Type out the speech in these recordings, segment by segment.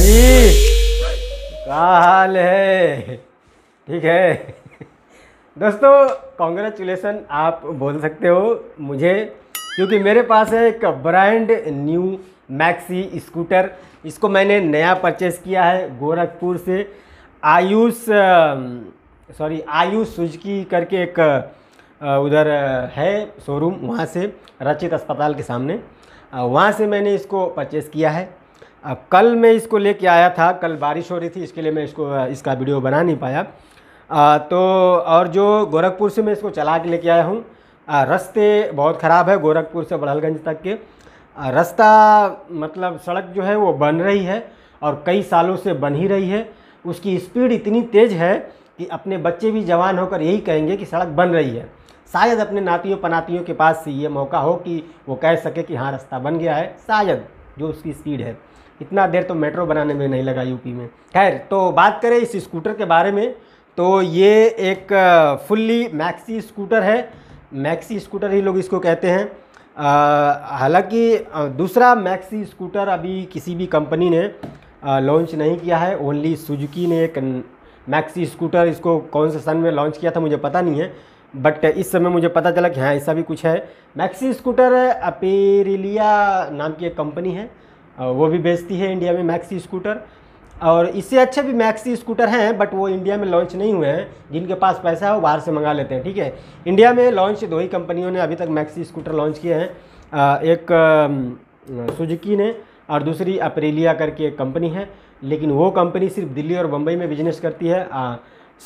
जी क्या हाल है ठीक है दोस्तों कॉन्ग्रेचुलेसन आप बोल सकते हो मुझे क्योंकि मेरे पास है एक ब्रांड न्यू मैक्सी स्कूटर इसको मैंने नया परचेस किया है गोरखपुर से आयुष सॉरी आयुष सुजकी करके एक उधर है शोरूम वहाँ से रचित अस्पताल के सामने वहाँ से मैंने इसको परचेस किया है अब कल मैं इसको लेके आया था कल बारिश हो रही थी इसके लिए मैं इसको इसका वीडियो बना नहीं पाया आ, तो और जो गोरखपुर से मैं इसको चला के लेके आया हूँ रास्ते बहुत ख़राब है गोरखपुर से बड़हलगंज तक के रास्ता मतलब सड़क जो है वो बन रही है और कई सालों से बन ही रही है उसकी स्पीड इतनी तेज़ है कि अपने बच्चे भी जवान होकर यही कहेंगे कि सड़क बन रही है शायद अपने नातियों पनातियों के पास ये मौका हो कि वो कह सके कि हाँ रास्ता बन गया है शायद जो उसकी स्पीड है इतना देर तो मेट्रो बनाने में नहीं लगा यूपी में खैर तो बात करें इस स्कूटर के बारे में तो ये एक फुल्ली मैक्सी स्कूटर है मैक्सी स्कूटर ही लोग इसको कहते हैं हालांकि दूसरा मैक्सी स्कूटर अभी किसी भी कंपनी ने लॉन्च नहीं किया है ओनली सुजुकी ने एक मैक्सी स्कूटर इसको कौन से सन में लॉन्च किया था मुझे पता नहीं है बट इस समय मुझे पता चला कि हाँ ऐसा भी कुछ है मैक्सी स्कूटर अपेरिलिया नाम की एक कंपनी है वो भी बेचती है इंडिया में मैक्सी स्कूटर और इससे अच्छे भी मैक्सी स्कूटर हैं बट वो इंडिया में लॉन्च नहीं हुए हैं जिनके पास पैसा है वो बाहर से मंगा लेते हैं ठीक है इंडिया में लॉन्च दो ही कंपनियों ने अभी तक मैक्सी स्कूटर लॉन्च किए हैं एक सुजुकी ने और दूसरी अप्रेलिया करके एक कंपनी है लेकिन वो कंपनी सिर्फ दिल्ली और बम्बई में बिजनेस करती है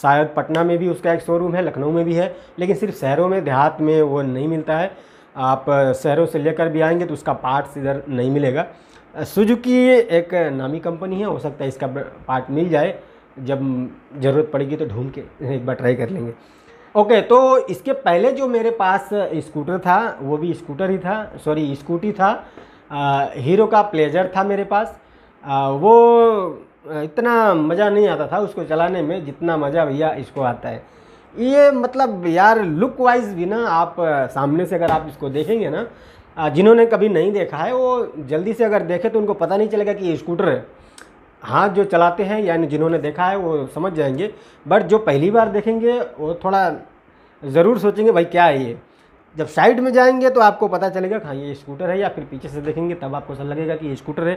शायद पटना में भी उसका एक शोरूम है लखनऊ में भी है लेकिन सिर्फ शहरों में देहात में वो नहीं मिलता है आप शहरों से लेकर भी आएंगे तो उसका पार्ट्स इधर नहीं मिलेगा सुजुकी एक नामी कंपनी है हो सकता है इसका पार्ट मिल जाए जब ज़रूरत पड़ेगी तो ढूंढ के एक बार ट्राई कर लेंगे ओके तो इसके पहले जो मेरे पास स्कूटर था वो भी स्कूटर ही था सॉरी स्कूटी था आ, हीरो का प्लेजर था मेरे पास आ, वो इतना मज़ा नहीं आता था उसको चलाने में जितना मज़ा भैया इसको आता है ये मतलब यार लुक वाइज भी ना आप सामने से अगर आप इसको देखेंगे ना जिन्होंने कभी नहीं देखा है वो जल्दी से अगर देखें तो उनको पता नहीं चलेगा कि ये स्कूटर है हाथ जो चलाते हैं यानी जिन्होंने देखा है वो समझ जाएंगे बट जो पहली बार देखेंगे वो थोड़ा ज़रूर सोचेंगे भाई क्या है ये जब साइड में जाएंगे तो आपको पता चलेगा हाँ ये स्कूटर है या फिर पीछे से देखेंगे तब आपको सर लगेगा कि ये स्कूटर है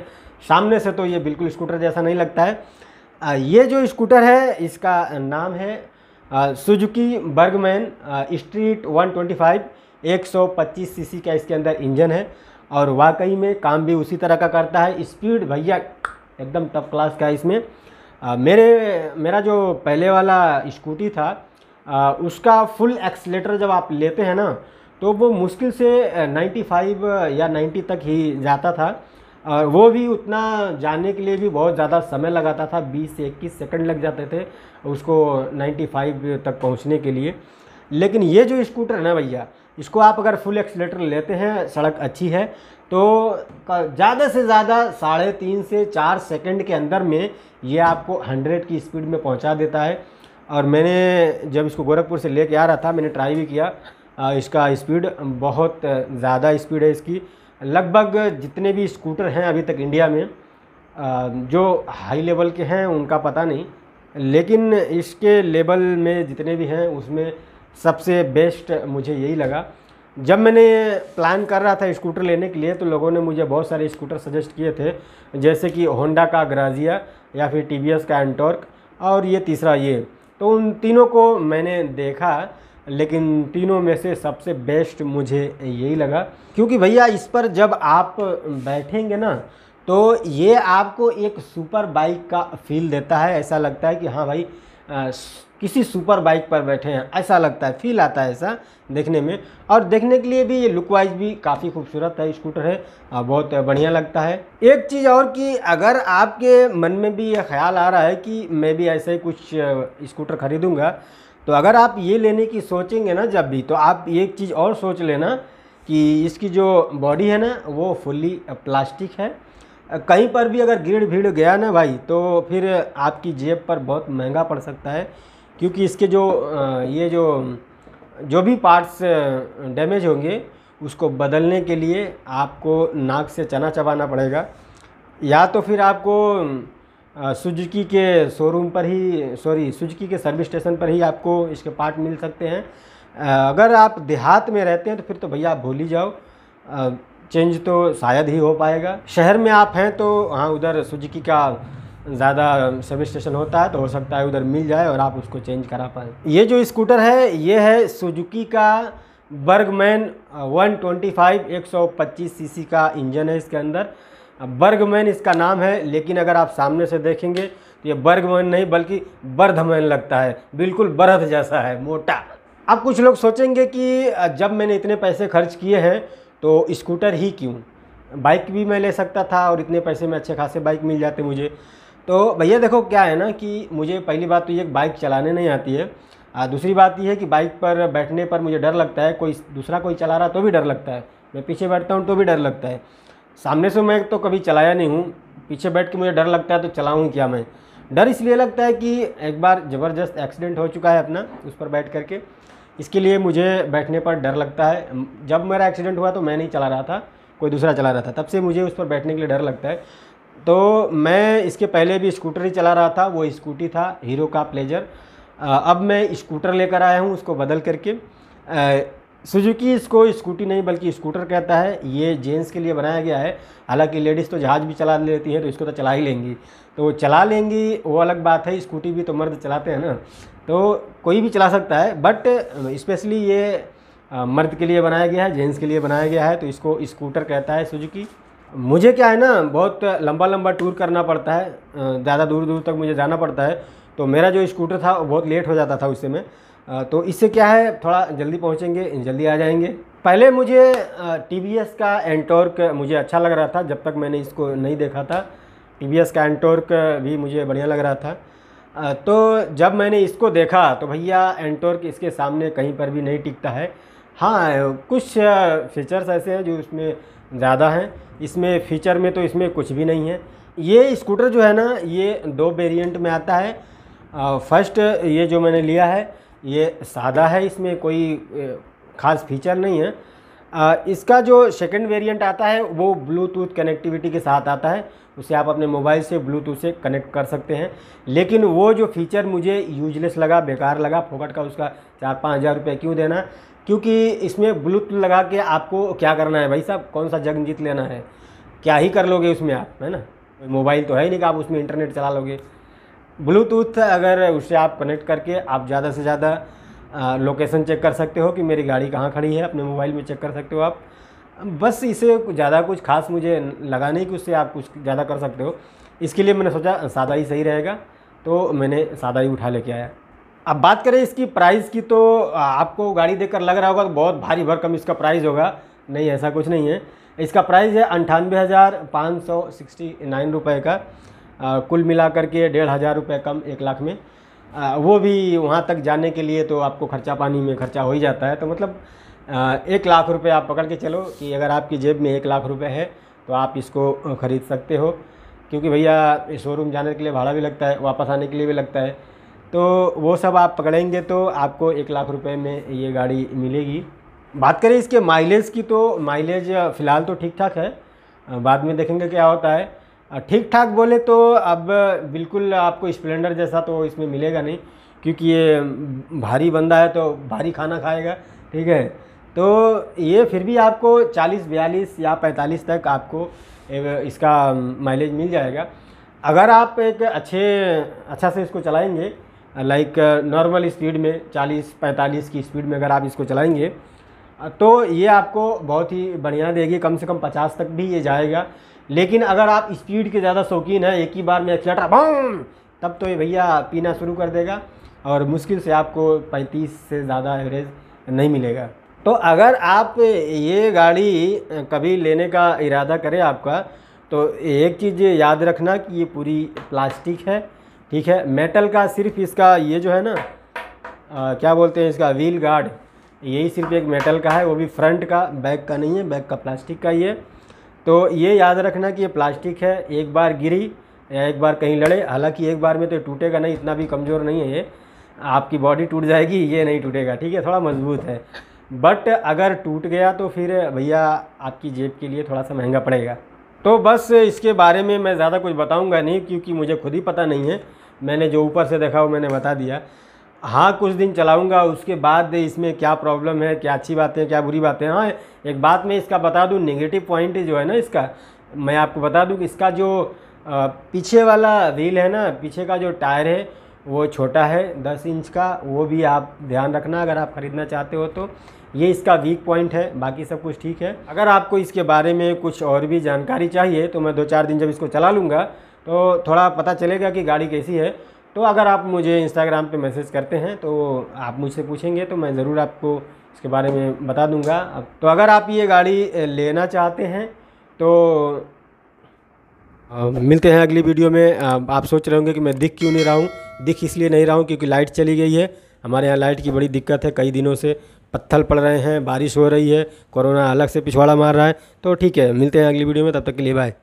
सामने से तो ये बिल्कुल स्कूटर जैसा नहीं लगता है ये जो स्कूटर है इसका नाम है Suzuki Burgman Street five 125 CC का इसके अंदर इंजन है और वाकई में काम भी उसी तरह का करता है स्पीड भैया एकदम टफ क्लास का है इसमें आ, मेरे मेरा जो पहले वाला स्कूटी था आ, उसका फुल एक्सलेटर जब आप लेते हैं ना तो वो मुश्किल से 95 या 90 तक ही जाता था और वो भी उतना जाने के लिए भी बहुत ज़्यादा समय लगाता था 20 से 21 सेकंड लग जाते थे उसको 95 तक पहुंचने के लिए लेकिन ये जो स्कूटर है ना भैया इसको आप अगर फुल एक्सलेटर लेते हैं सड़क अच्छी है तो ज़्यादा से ज़्यादा साढ़े तीन से चार सेकंड के अंदर में ये आपको हंड्रेड की स्पीड में पहुंचा देता है और मैंने जब इसको गोरखपुर से लेके आ रहा था मैंने ट्राई भी किया इसका स्पीड बहुत ज़्यादा स्पीड है इसकी लगभग जितने भी स्कूटर हैं अभी तक इंडिया में जो हाई लेवल के हैं उनका पता नहीं लेकिन इसके लेवल में जितने भी हैं उसमें सबसे बेस्ट मुझे यही लगा जब मैंने प्लान कर रहा था स्कूटर लेने के लिए तो लोगों ने मुझे बहुत सारे स्कूटर सजेस्ट किए थे जैसे कि होंडा का ग्राजिया या फिर टी का एंटॉर्क और ये तीसरा ये तो उन तीनों को मैंने देखा लेकिन तीनों में से सबसे बेस्ट मुझे यही लगा क्योंकि भैया इस पर जब आप बैठेंगे ना तो ये आपको एक सुपर बाइक का फील देता है ऐसा लगता है कि हाँ भाई आ, किसी सुपर बाइक पर बैठे हैं ऐसा लगता है फील आता है ऐसा देखने में और देखने के लिए भी ये लुक वाइज भी काफ़ी खूबसूरत है स्कूटर है आ, बहुत बढ़िया लगता है एक चीज़ और कि अगर आपके मन में भी ये ख्याल आ रहा है कि मैं भी ऐसे ही कुछ स्कूटर ख़रीदूँगा तो अगर आप ये लेने की सोचेंगे ना जब भी तो आप एक चीज़ और सोच लेना कि इसकी जो बॉडी है ना वो फुल्ली प्लास्टिक है कहीं पर भी अगर गिड़ भीड़ गया ना भाई तो फिर आपकी जेब पर बहुत महंगा पड़ सकता है क्योंकि इसके जो ये जो जो भी पार्ट्स डैमेज होंगे उसको बदलने के लिए आपको नाक से चना चबाना पड़ेगा या तो फिर आपको सुजुकी के शोरूम पर ही सॉरी सुजुकी के सर्विस स्टेशन पर ही आपको इसके पार्ट मिल सकते हैं अगर आप देहात में रहते हैं तो फिर तो भैया आप भूल ही जाओ चेंज तो शायद ही हो पाएगा शहर में आप हैं तो हाँ उधर सुजुकी का ज़्यादा सर्विस स्टेशन होता है तो हो सकता है उधर मिल जाए और आप उसको चेंज करा पाए ये जो स्कूटर है ये है सुजुकी का बर्गमैन 125 125 सीसी का इंजन है इसके अंदर बर्गमैन इसका नाम है लेकिन अगर आप सामने से देखेंगे तो ये बर्गमैन नहीं बल्कि बर्धमैन लगता है बिल्कुल बर्थ जैसा है मोटा अब कुछ लोग सोचेंगे कि जब मैंने इतने पैसे खर्च किए हैं तो स्कूटर ही क्यों बाइक भी मैं ले सकता था और इतने पैसे में अच्छे खासे बाइक मिल जाते मुझे तो भैया देखो क्या है ना कि मुझे पहली बात तो ये बाइक चलाने नहीं आती है आ, दूसरी बात यह है कि बाइक पर बैठने पर मुझे डर लगता है कोई दूसरा कोई चला रहा तो भी डर लगता है मैं पीछे बैठता हूँ तो भी डर लगता है सामने से मैं तो कभी चलाया नहीं हूँ पीछे बैठ के मुझे डर लगता है तो चलाऊँ क्या मैं डर इसलिए लगता है कि एक बार ज़बरदस्त एक्सीडेंट हो चुका है अपना उस पर बैठ करके इसके लिए मुझे बैठने पर डर लगता है जब मेरा एक्सीडेंट हुआ तो मैं नहीं चला रहा था कोई दूसरा चला रहा था तब से मुझे उस पर बैठने के लिए डर लगता है तो मैं इसके पहले भी स्कूटर ही चला रहा था वो स्कूटी था हीरो का प्लेजर अब मैं स्कूटर लेकर आया हूँ उसको बदल करके सुजुकी इसको स्कूटी नहीं बल्कि स्कूटर कहता है ये जेंट्स के लिए बनाया गया है हालांकि लेडीज़ तो जहाज़ भी चला लेती है तो इसको तो चला ही लेंगी तो चला लेंगी वो अलग बात है स्कूटी भी तो मर्द चलाते हैं ना तो कोई भी चला सकता है बट स्पेशली ये मर्द के लिए बनाया गया है जेंट्स के लिए बनाया गया है तो इसको स्कूटर कहता है सुजुकी मुझे क्या है ना बहुत लंबा लंबा टूर करना पड़ता है ज़्यादा दूर दूर तक मुझे जाना पड़ता है तो मेरा जो स्कूटर था वो बहुत लेट हो जाता था उस समय तो इससे क्या है थोड़ा जल्दी पहुँचेंगे जल्दी आ जाएंगे पहले मुझे टी वी एस का एंटोर्क मुझे अच्छा लग रहा था जब तक मैंने इसको नहीं देखा था टी वी एस का एंटोर्क भी मुझे बढ़िया लग रहा था तो जब मैंने इसको देखा तो भैया एंटोर्क इसके सामने कहीं पर भी नहीं टिकता है हाँ कुछ फीचर्स ऐसे हैं जो इसमें ज़्यादा हैं इसमें फीचर में तो इसमें कुछ भी नहीं है ये स्कूटर जो है ना ये दो वेरिएंट में आता है फर्स्ट ये जो मैंने लिया है ये सादा है इसमें कोई ख़ास फीचर नहीं है इसका जो सेकंड वेरिएंट आता है वो ब्लूटूथ कनेक्टिविटी के साथ आता है उसे आप अपने मोबाइल से ब्लूटूथ से कनेक्ट कर सकते हैं लेकिन वो जो फीचर मुझे यूजलेस लगा बेकार लगा फोकट का उसका चार पाँच हज़ार रुपये क्यों देना क्योंकि इसमें ब्लूटूथ लगा के आपको क्या करना है भाई साहब कौन सा जंग जीत लेना है क्या ही कर लोगे उसमें आप है ना मोबाइल तो है ही नहीं कि आप उसमें इंटरनेट चला लोगे ब्लूटूथ अगर उससे आप कनेक्ट करके आप ज़्यादा से ज़्यादा लोकेशन चेक कर सकते हो कि मेरी गाड़ी कहाँ खड़ी है अपने मोबाइल में चेक कर सकते हो आप बस इसे ज़्यादा कुछ खास मुझे लगा नहीं कि उससे आप कुछ ज़्यादा कर सकते हो इसके लिए मैंने सोचा सादा ही सही रहेगा तो मैंने सादा ही उठा लेके आया अब बात करें इसकी प्राइस की तो आपको गाड़ी देखकर लग रहा होगा तो बहुत भारी भरकम इसका प्राइस होगा नहीं ऐसा कुछ नहीं है इसका प्राइस है अंठानवे हज़ार पाँच सौ सिक्सटी नाइन रुपये का आ, कुल मिला करके डेढ़ हज़ार रुपये कम एक लाख में वो भी वहाँ तक जाने के लिए तो आपको खर्चा पानी में खर्चा हो ही जाता है तो मतलब एक लाख रुपए आप पकड़ के चलो कि अगर आपकी जेब में एक लाख रुपए है तो आप इसको ख़रीद सकते हो क्योंकि भैया शोरूम जाने के लिए भाड़ा भी लगता है वापस आने के लिए भी लगता है तो वो सब आप पकड़ेंगे तो आपको एक लाख रुपये में ये गाड़ी मिलेगी बात करें इसके माइलेज की तो माइलेज फ़िलहाल तो ठीक ठाक है बाद में देखेंगे क्या होता है ठीक ठाक बोले तो अब बिल्कुल आपको स्प्लेंडर जैसा तो इसमें मिलेगा नहीं क्योंकि ये भारी बंदा है तो भारी खाना खाएगा ठीक है तो ये फिर भी आपको 40 बयालीस या 45 तक आपको इसका माइलेज मिल जाएगा अगर आप एक अच्छे अच्छा से इसको चलाएंगे लाइक नॉर्मल स्पीड में 40-45 की स्पीड में अगर आप इसको चलाएंगे तो ये आपको बहुत ही बढ़िया देगी कम से कम 50 तक भी ये जाएगा लेकिन अगर आप स्पीड के ज़्यादा शौकीन हैं एक ही बार में एक्सीटर बम तब तो ये भैया पीना शुरू कर देगा और मुश्किल से आपको 35 से ज़्यादा एवरेज नहीं मिलेगा तो अगर आप ये गाड़ी कभी लेने का इरादा करें आपका तो एक चीज़ याद रखना कि ये पूरी प्लास्टिक है ठीक है मेटल का सिर्फ इसका ये जो है ना आ, क्या बोलते हैं इसका व्हील गार्ड यही सिर्फ एक मेटल का है वो भी फ्रंट का बैक का नहीं है बैक का प्लास्टिक का ही है तो ये याद रखना कि ये प्लास्टिक है एक बार गिरी या एक बार कहीं लड़े हालांकि एक बार में तो टूटेगा नहीं इतना भी कमज़ोर नहीं है ये आपकी बॉडी टूट जाएगी ये नहीं टूटेगा ठीक है थोड़ा मजबूत है बट अगर टूट गया तो फिर भैया आपकी जेब के लिए थोड़ा सा महंगा पड़ेगा तो बस इसके बारे में मैं ज़्यादा कुछ बताऊँगा नहीं क्योंकि मुझे खुद ही पता नहीं है मैंने जो ऊपर से देखा वो मैंने बता दिया हाँ कुछ दिन चलाऊंगा उसके बाद इसमें क्या प्रॉब्लम है क्या अच्छी बातें क्या बुरी बातें हाँ एक बात मैं इसका बता दूँ नेगेटिव पॉइंट जो है ना इसका मैं आपको बता दूँ कि इसका जो पीछे वाला व्हील है ना पीछे का जो टायर है वो छोटा है दस इंच का वो भी आप ध्यान रखना अगर आप ख़रीदना चाहते हो तो ये इसका वीक पॉइंट है बाकी सब कुछ ठीक है अगर आपको इसके बारे में कुछ और भी जानकारी चाहिए तो मैं दो चार दिन जब इसको चला लूँगा तो थोड़ा पता चलेगा कि गाड़ी कैसी है तो अगर आप मुझे इंस्टाग्राम पे मैसेज करते हैं तो आप मुझसे पूछेंगे तो मैं ज़रूर आपको इसके बारे में बता दूंगा अब तो अगर आप ये गाड़ी लेना चाहते हैं तो आ, मिलते हैं अगली वीडियो में आ, आप सोच रहे होंगे कि मैं दिख क्यों नहीं रहा हूँ दिख इसलिए नहीं रहा हूँ क्योंकि लाइट चली गई है हमारे यहाँ लाइट की बड़ी दिक्कत है कई दिनों से पत्थर पड़ रहे हैं बारिश हो रही है कोरोना अलग से पिछवाड़ा मार रहा है तो ठीक है मिलते हैं अगली वीडियो में तब तक के लिए बाय